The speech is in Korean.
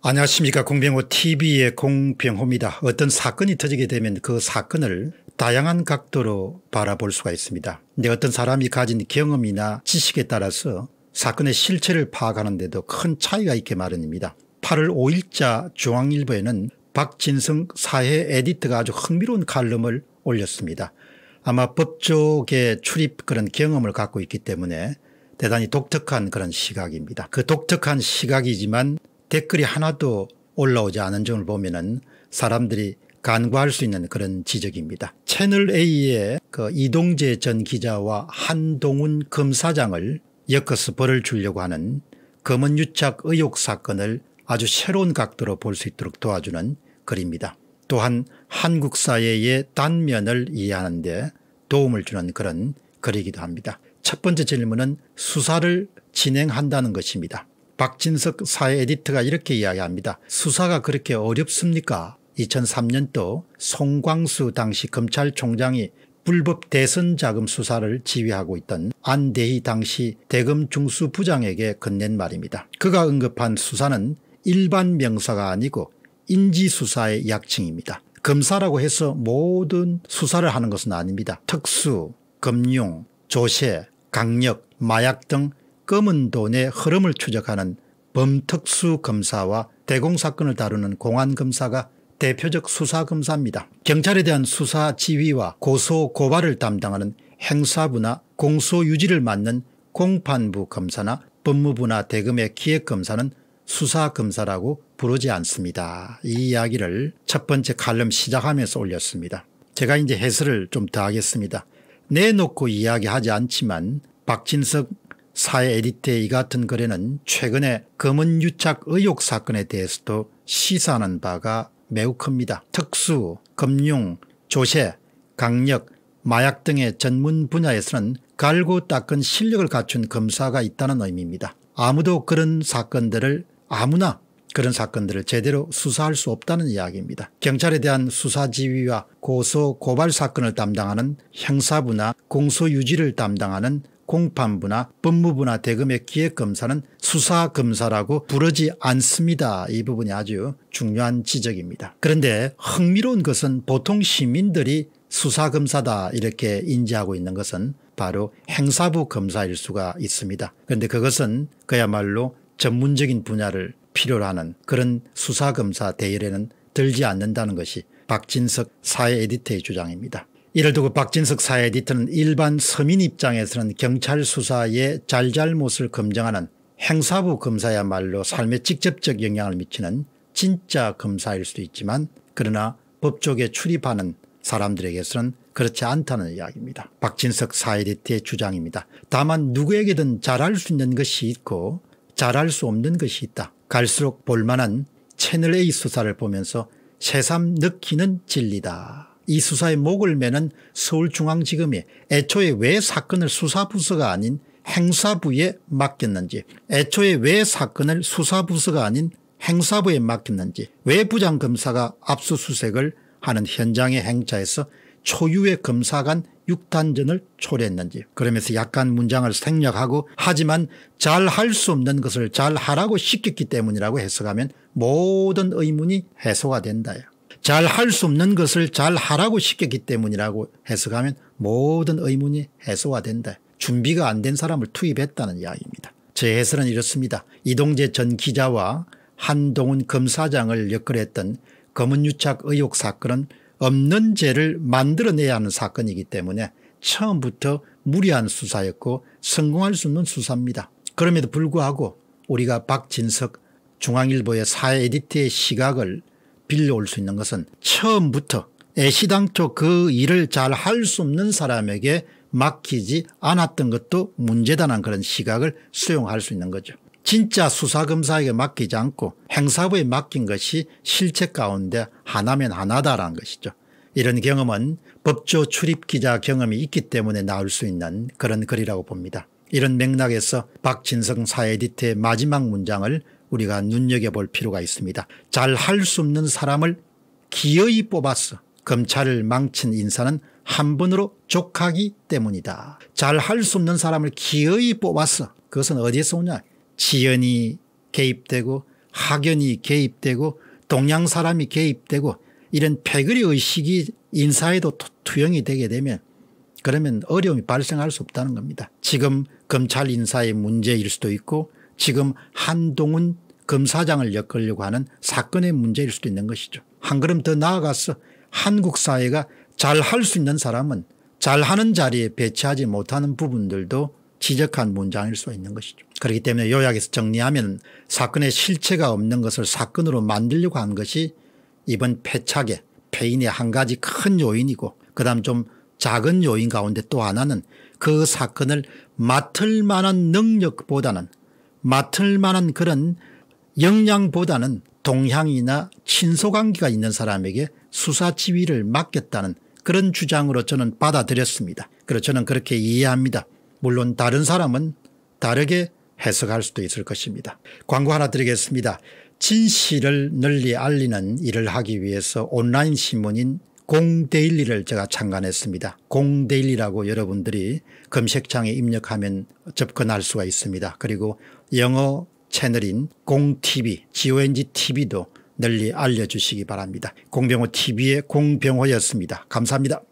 안녕하십니까 공병호 tv의 공병호입니다. 어떤 사건이 터지게 되면 그 사건을 다양한 각도로 바라볼 수가 있습니다. 근데 어떤 사람이 가진 경험이나 지식에 따라서 사건의 실체를 파악하는 데도 큰 차이가 있게 마련입니다. 8월 5일자 중앙일보에는 박진성 사회 에디터가 아주 흥미로운 칼럼을 올렸습니다. 아마 법조계 출입 그런 경험을 갖고 있기 때문에 대단히 독특한 그런 시각입니다. 그 독특한 시각이지만 댓글이 하나도 올라오지 않은 점을 보면은 사람들이 간과할 수 있는 그런 지적입니다. 채널A의 그 이동재 전 기자와 한동훈 검사장을 엮어서 벌을 주려고 하는 검은유착 의혹 사건을 아주 새로운 각도로 볼 수 있도록 도와주는 글입니다. 또한 한국 사회의 단면을 이해하는데 도움을 주는 그런 글이기도 합니다. 첫 번째 질문은 수사를 진행한다는 것입니다. 박진석 사회 에디터가 이렇게 이야기합니다. 수사가 그렇게 어렵습니까? 2003년도 송광수 당시 검찰총장이 불법 대선 자금 수사를 지휘하고 있던 안대희 당시 대검 중수 부장에게 건넨 말입니다. 그가 언급한 수사는 일반 명사가 아니고 인지수사의 약칭입니다. 검사라고 해서 모든 수사를 하는 것은 아닙니다. 특수, 금융, 조세, 강력, 마약 등 검은 돈의 흐름을 추적하는 범특수 검사와 대공사건을 다루는 공안검사가 대표적 수사검사입니다. 경찰에 대한 수사 지휘와 고소 고발을 담당하는 행사부나 공소유지를 맡는 공판부 검사나 법무부나 대검의 기획검사는 수사검사라고 부르지 않습니다. 이 이야기를 첫 번째 칼럼 시작하면서 올렸습니다. 제가 이제 해설을 좀 더 하겠습니다. 내놓고 이야기하지 않지만 박진석 사회 에디테이 같은 거래는 최근에 검은 유착 의혹 사건에 대해서도 시사하는 바가 매우 큽니다. 특수, 금융, 조세, 강력, 마약 등의 전문 분야에서는 갈고 닦은 실력을 갖춘 검사가 있다는 의미입니다. 아무도 그런 사건들을 아무나 그런 사건들을 제대로 수사할 수 없다는 이야기입니다. 경찰에 대한 수사지휘와 고소 고발 사건을 담당하는 형사부나 공소유지를 담당하는 공판부나 법무부나 대검의 기획검사는 수사검사라고 부르지 않습니다. 이 부분이 아주 중요한 지적입니다. 그런데 흥미로운 것은 보통 시민들이 수사검사다 이렇게 인지하고 있는 것은 바로 행사부 검사일 수가 있습니다. 그런데 그것은 그야말로 전문적인 분야를 필요로 하는 그런 수사검사 대열에는 들지 않는다는 것이 박진석 사회 에디터의 주장입니다. 이를 두고 박진석 사회 디터는 일반 서민 입장에서는 경찰 수사의 잘잘못을 검증하는 행사부 검사야말로 삶에 직접적 영향을 미치는 진짜 검사일 수도 있지만 그러나 법조계 출입하는 사람들에게서는 그렇지 않다는 이야기입니다. 박진석 사회대의 주장입니다. 다만 누구에게든 잘할 수 있는 것이 있고 잘할 수 없는 것이 있다. 갈수록 볼만한 채널A 수사를 보면서 새삼 느끼는 진리다. 이 수사에 목을 매는 서울중앙지검이 애초에 왜 사건을 수사부서가 아닌 행사부에 맡겼는지 애초에 왜 사건을 수사부서가 아닌 행사부에 맡겼는지 왜 부장검사가 압수수색을 하는 현장의 행차에서 초유의 검사간 6단전을 초래했는지 그러면서 약간 문장을 생략하고 하지만 잘 할 수 없는 것을 잘 하라고 시켰기 때문이라고 해석하면 모든 의문이 해소가 된다. 잘할수 없는 것을 잘 하라고 시켰기 때문이라고 해석하면 모든 의문이 해소화된다. 준비가 안 된 사람을 투입했다는 이야기입니다. 제 해설은 이렇습니다. 이동재 전 기자와 한동훈 검사장을 역할했던 검은유착 의혹 사건은 없는 죄를 만들어내야 하는 사건이기 때문에 처음부터 무리한 수사였고 성공할 수 없는 수사입니다. 그럼에도 불구하고 우리가 박진석 중앙일보의 사회 에디트의 시각을 빌려올 수 있는 것은 처음부터 애시당초 그 일을 잘 할 수 없는 사람에게 맡기지 않았던 것도 문제다라는 그런 시각을 수용할 수 있는 거죠. 진짜 수사검사에게 맡기지 않고 행사부에 맡긴 것이 실책 가운데 하나면 하나다라는 것이죠. 이런 경험은 법조 출입기자 경험이 있기 때문에 나올 수 있는 그런 글이라고 봅니다. 이런 맥락에서 박진성 사에디트의 마지막 문장을 우리가 눈여겨볼 필요가 있습니다. 잘 할 수 없는 사람을 기어이 뽑아서 검찰을 망친 인사는 한 번으로 족하기 때문이다. 잘 할 수 없는 사람을 기어이 뽑아서 그것은 어디에서 오냐 지연이 개입되고 학연이 개입되고 동양 사람이 개입되고 이런 패거리 의식이 인사에도 투영이 되게 되면 그러면 어려움이 발생할 수 없다는 겁니다. 지금 검찰 인사의 문제일 수도 있고 지금 한동훈 검사장을 엮으려고 하는 사건의 문제일 수도 있는 것이죠. 한 걸음 더 나아가서 한국 사회가 잘할 수 있는 사람은 잘하는 자리에 배치하지 못하는 부분들도 지적한 문장일 수 있는 것이죠. 그렇기 때문에 요약해서 정리하면 사건의 실체가 없는 것을 사건으로 만들려고 한 것이 이번 패착의 패인의 한 가지 큰 요인이고 그다음 좀 작은 요인 가운데 또 하나는 그 사건을 맡을 만한 능력보다는 맡을 만한 그런 역량보다는 동향이나 친소관계가 있는 사람에게 수사 지휘를 맡겼다는 그런 주장으로 저는 받아들였습니다. 그래서 저는 그렇게 이해합니다. 물론 다른 사람은 다르게 해석할 수도 있을 것입니다. 광고 하나 드리겠습니다. 진실을 널리 알리는 일을 하기 위해서 온라인 신문인 공데일리를 제가 창간했습니다. 공데일리라고 여러분들이 검색창에 입력하면 접근할 수가 있습니다. 그리고 영어 채널인 공TV, GONGTV도 널리 알려주시기 바랍니다. 공병호 TV의 공병호였습니다. 감사합니다.